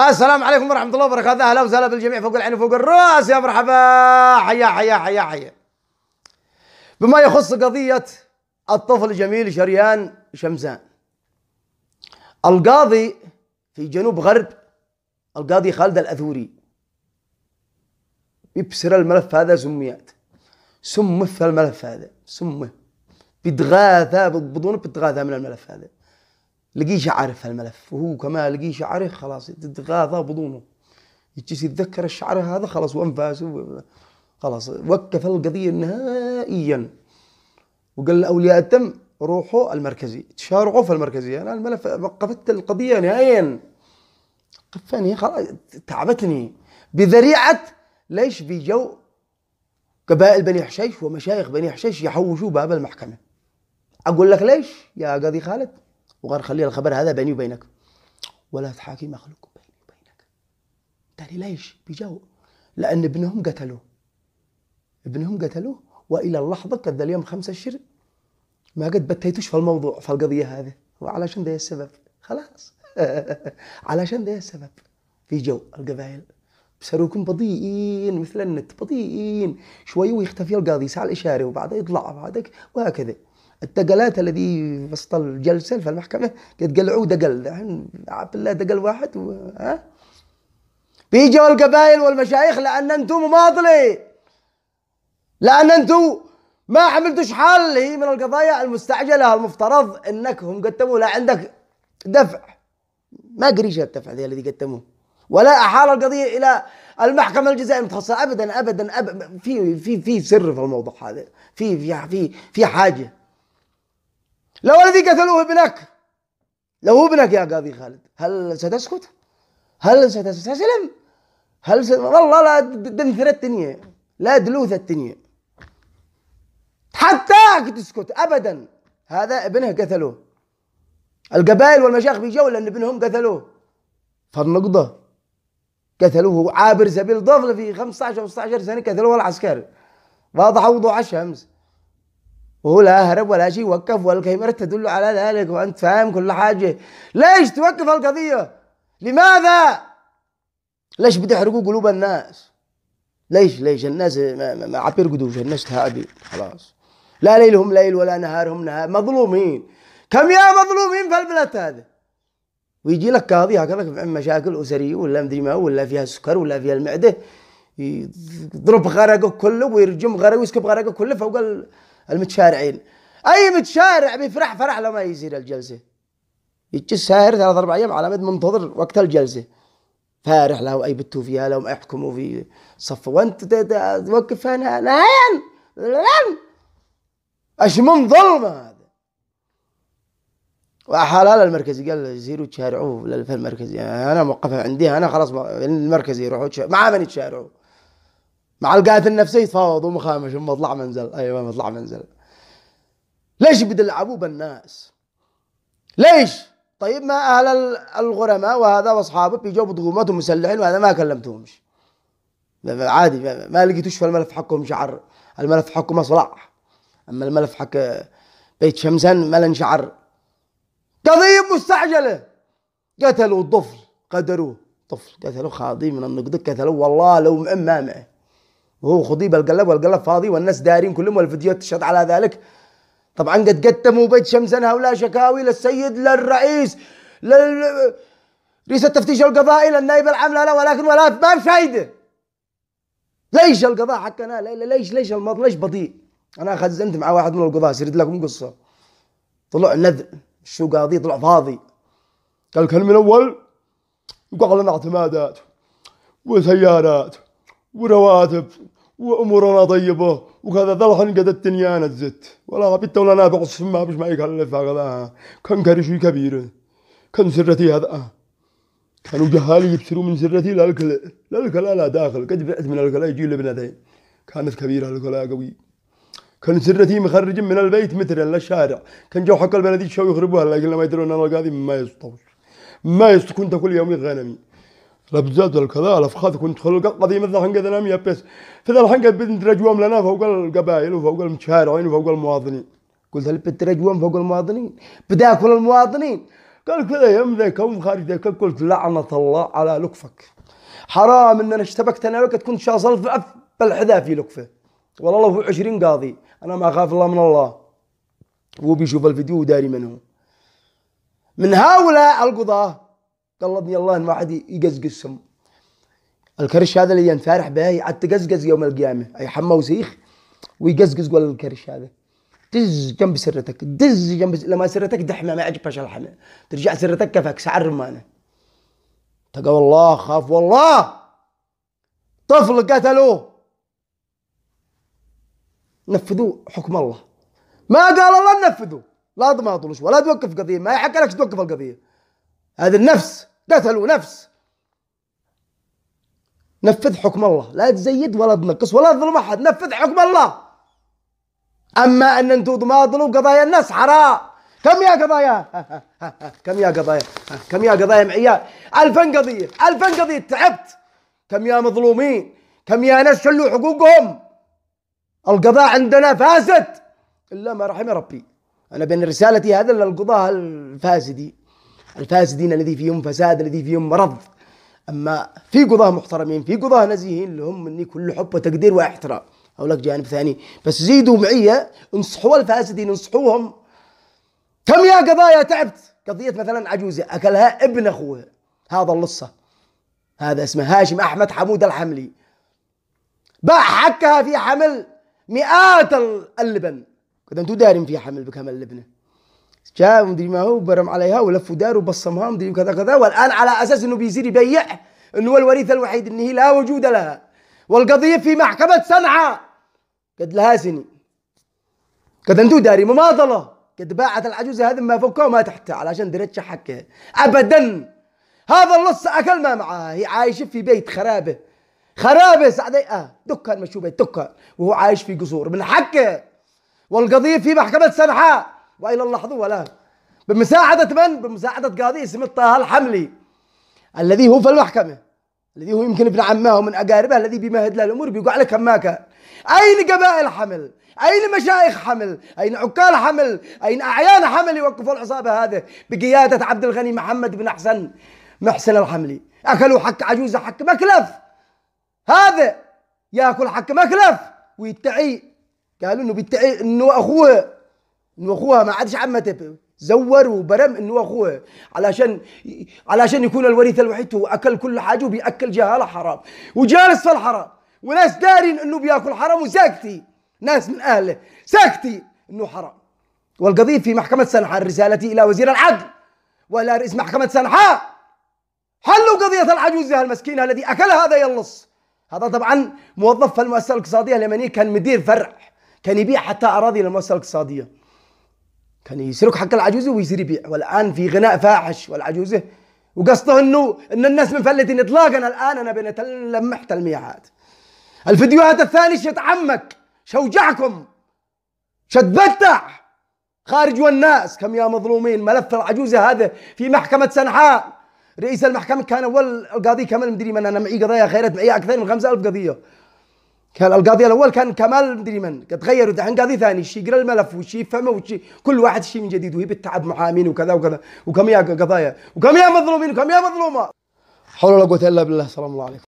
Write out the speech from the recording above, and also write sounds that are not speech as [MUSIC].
السلام عليكم ورحمه الله وبركاته اهلا وسهلا بالجميع فوق العين وفوق الراس يا مرحبا حيا حيا حيا حيا بما يخص قضيه الطفل الجميل شريان شمسان القاضي في جنوب غرب القاضي خالد الاثوري يبسر الملف هذا سميات سمث الملف هذا سمه بتغاثى بالبطون بتغاثة من الملف هذا لقيش عارف هالملف وهو كمان لقيش عارف خلاص تتغاضى بدونه يجلس يتذكر الشعر هذا خلاص وانفاسه خلاص وقف القضيه نهائيا وقال لاولياء الدم روحوا المركزي تشارعوا في المركزي انا الملف وقفت القضيه نهائيا قفاني خلاص تعبتني بذريعه ليش جو قبائل بني حشيش ومشايخ بني حشيش يحوشوا باب المحكمه اقول لك ليش يا قاضي خالد وغنخلي الخبر هذا بيني وبينك ولا تحاكي مخلوق بيني وبينك تاني ليش بيجاوب لأن ابنهم قتلوه ابنهم قتلوه وإلى اللحظة كذا اليوم خمسة شر ما قد بتيتوش في الموضوع في القضية هذه وعلشان ذا السبب خلاص [LAUGHS] علشان ذا السبب في جو القبائل بسروكم بطيئين مثل النت بطيئين شوي ويختفي القاضي ساعة الإشارة وبعدها يطلع بعدك وهكذا التقلات الذي وسط الجلسه في المحكمه قد قلعوا دقل عبد الله دقل واحد و... ها بيجوا القبائل والمشايخ لان انتم مماطله لان انتم ما حملتوش حل هي من القضايا المستعجله المفترض انكم قدموا لا عندك دفع ما قريش الدفع ذي الذي قدموه ولا احال القضيه الى المحكمه الجزائيه المتخصصه ابدا ابدا ابدا في في في سر في الموضوع هذا في في في في حاجه لو الذي قتلوه ابنك لو ابنك يا قاضي خالد هل ستسكت؟ هل ستسلم؟ هل ست... والله لا دنثر الدنيا لا دلوث الدنيا حتى تسكت ابدا هذا ابنه قتلوه القبائل والمشايخ بيجوا لان ابنهم قتلوه فالنقضه قتلوه عابر سبيل ضفله في 15 و 16 سنه قتلوه العسكري واضح على الشمس وهو لا هرب ولا شيء وقف والكاميرا تدل على ذلك وانت فاهم كل حاجه ليش توقف القضيه لماذا ليش بتحرقوا قلوب الناس ليش ليش الناس ما, عم عاد بيرقدوش الناس تعبين خلاص لا ليلهم ليل ولا نهارهم نهار مظلومين كم يا مظلومين في البلد هذا ويجي لك قاضي هكذا مشاكل اسريه ولا مدري ما ولا فيها سكر ولا فيها المعده يضرب غرقه كله ويرجم غرقه ويسكب غرقه كله فوق المتشارعين اي متشارع بيفرح فرح لما يصير الجلسه يجي ساهر ثلاث اربع ايام على مد منتظر وقت الجلسه فارح له اي بتو فيها لهم يحكموا في صف وانت توقف هنا نهائيا لن اش من ظلمه هذا وحلال المركزي قال يصيروا تشارعوه في المركزي انا موقفها عندي انا خلاص المركزي يروحوا مع من يتشارعوا مع القاتل النفسي يتفاوضوا ومخامش ومطلع منزل ايوه مطلع منزل ليش بيدلعبوا بالناس ليش طيب ما اهل الغرماء وهذا واصحابه بيجوا بضغومات ومسلحين وهذا ما كلمتهمش عادي ما لقيتوش في الملف حقهم شعر الملف حقهم اصلع اما الملف حق بيت شمسان ما شعر قضية مستعجلة قتلوا الطفل قدروه طفل قتلوا خاضي من النقد قتلوا والله لو مأمامه وهو خضيب القلب والقلب فاضي والناس دارين كلهم والفيديوهات تشهد على ذلك طبعا قد قدموا بيت شمسنا هؤلاء شكاوي للسيد للرئيس لل رئيس التفتيش القضائي للنائب العام لا ولكن ولا ما فايده ليش القضاء حقنا ليش ليش الماضي ليش بطيء انا خزنت مع واحد من القضاة سرد لكم قصه طلع نذ شو قاضي طلع فاضي قال الكلمه الاول يقع لنا اعتمادات وسيارات ورواتب وامورنا طيبه وكذا ذا الحين قد الدنيا نزت ولا بيت ولا انا ما بش ما يكلف هذا كان كرشي كبير كان سرتي هذا كانوا جهالي يبصروا من سرتي للكل للكل لا داخل قد بعت من الكل يجي لبنتين كانت كبيره الكل قوي كان سرتي مخرج من البيت متر للشارع كان جو حق البلدي شو يخربوها لكن ما يدرون انا القاضي ما يسطوش ما يسطو كنت كل يوم غنمي لبزاد الكذا الافخاذ كنت خلق قديم الذهن قد لم يبس فذا الحين قد ترجوهم لنا فوق القبائل وفوق المشارعين وفوق المواطنين قلت هل بترجوهم فوق المواطنين بدأ كل المواطنين قال كذا يوم ذا كون خارج ذا قلت لعنة الله على لكفك حرام ان انا اشتبكت انا وقت كنت شاصل في افل في لكفه والله هو 20 قاضي انا ما اخاف الله من الله هو بيشوف الفيديو وداري منه من هؤلاء القضاه قلبني الله ان واحد يقزقزهم الكرش هذا اللي ينفرح به حتى قزقز يوم القيامه اي حمى وسيخ ويقزقز ولا الكرش هذا دز جنب سرتك دز جنب لما سرتك دحمه ما يعجبهاش الحمى ترجع سرتك كفك سعر رمانه تقى والله خاف والله طفل قتلوه نفذوا حكم الله ما قال الله نفذوا لا تماطلوش ولا توقف قضيه ما يحق لك توقف القضيه هذه النفس قتلوا نفس نفذ حكم الله لا تزيد ولا تنقص ولا تظلم أحد نفذ حكم الله أما أن أنتم تماطلوا قضايا الناس حرام كم يا قضايا [LAUGHS] كم يا قضايا [LAUGHS] كم يا قضايا معيار ألفين قضية ألفين قضية تعبت كم يا مظلومين كم يا ناس شلوا حقوقهم القضاء عندنا فاسد إلا ما رحم ربي أنا بين رسالتي هذا للقضاء الفاسدي الفاسدين الذي فيهم فساد الذي فيهم مرض أما في قضاة محترمين في قضاة نزيهين لهم مني كل حب وتقدير واحترام هؤلاء لك جانب ثاني بس زيدوا معي انصحوا الفاسدين انصحوهم كم يا قضايا تعبت قضية مثلا عجوزة أكلها ابن أخوها هذا اللصة هذا اسمه هاشم أحمد حمود الحملي باع حكها في حمل مئات اللبن كذا انتو دارين في حمل بكم اللبنه جاء مدري ما هو برم عليها ولف دار وبصمها مدري كذا كذا والان على اساس انه بيصير يبيع انه هو الوريث الوحيد انه هي لا وجود لها والقضيه في محكمه صنعاء قد لها سني قد انتو داري مماطله قد باعت العجوز هذه ما فوقها وما تحتها علشان درتش حقها ابدا هذا اللص اكل ما معاه هي عايشه في بيت خرابه خرابه سعدي اه دكان مشوبه دكان وهو عايش في قصور من حقه والقضيه في محكمه صنعاء والى اللحظه ولا بمساعده من؟ بمساعده قاضي اسمه طه الحملي الذي هو في المحكمه الذي هو يمكن ابن عماه ومن اقاربه الذي بيمهد له الامور بيقع لك هماكه اين قبائل حمل؟ أين مشايخ حمل؟ أين عكال حمل؟ أين أعيان حمل يوقفوا العصابة هذه بقيادة عبد الغني محمد بن أحسن محسن الحملي؟ أكلوا حق عجوزة حق مكلف هذا ياكل حق مكلف ويدعي قالوا انه بيدعي انه اخوه انه اخوها ما عادش عم تبقى زور وبرم انه اخوها علشان علشان يكون الوريث الوحيد هو اكل كل حاجه وبياكل جهاله حرام وجالس في الحرام وناس دارين انه بياكل حرام وساكتي ناس من اهله ساكتي انه حرام والقضيه في محكمه سنحاء رسالتي الى وزير العدل والى رئيس محكمه سنحاء حلوا قضيه العجوز المسكينه الذي اكل هذا يلص هذا طبعا موظف في المؤسسه الاقتصاديه اليمنيه كان مدير فرع كان يبيع حتى اراضي للمؤسسه الاقتصاديه كان يسرق حق العجوزه ويصير يبيع والان في غناء فاحش والعجوزه وقصده انه ان الناس مفلتين اطلاقا الان انا بنتلم لمح الميعاد الفيديوهات الثانيه شت عمك شوجعكم شتبتع خارج والناس كم يا مظلومين ملف العجوزه هذا في محكمه سنحاء رئيس المحكمه كان اول القاضي كمال مدري من انا معي قضايا خيرت معي اكثر من 5000 قضيه كان القاضي الاول كان كمال مدري من تغير دحين قاضي ثاني شي يقرا الملف وشي يفهمه وشي كل واحد شي من جديد وهي بالتعب محامين وكذا وكذا وكم يا قضايا وكم يا مظلومين وكم يا مظلومه حول ولا قوه الا بالله سلام الله عليكم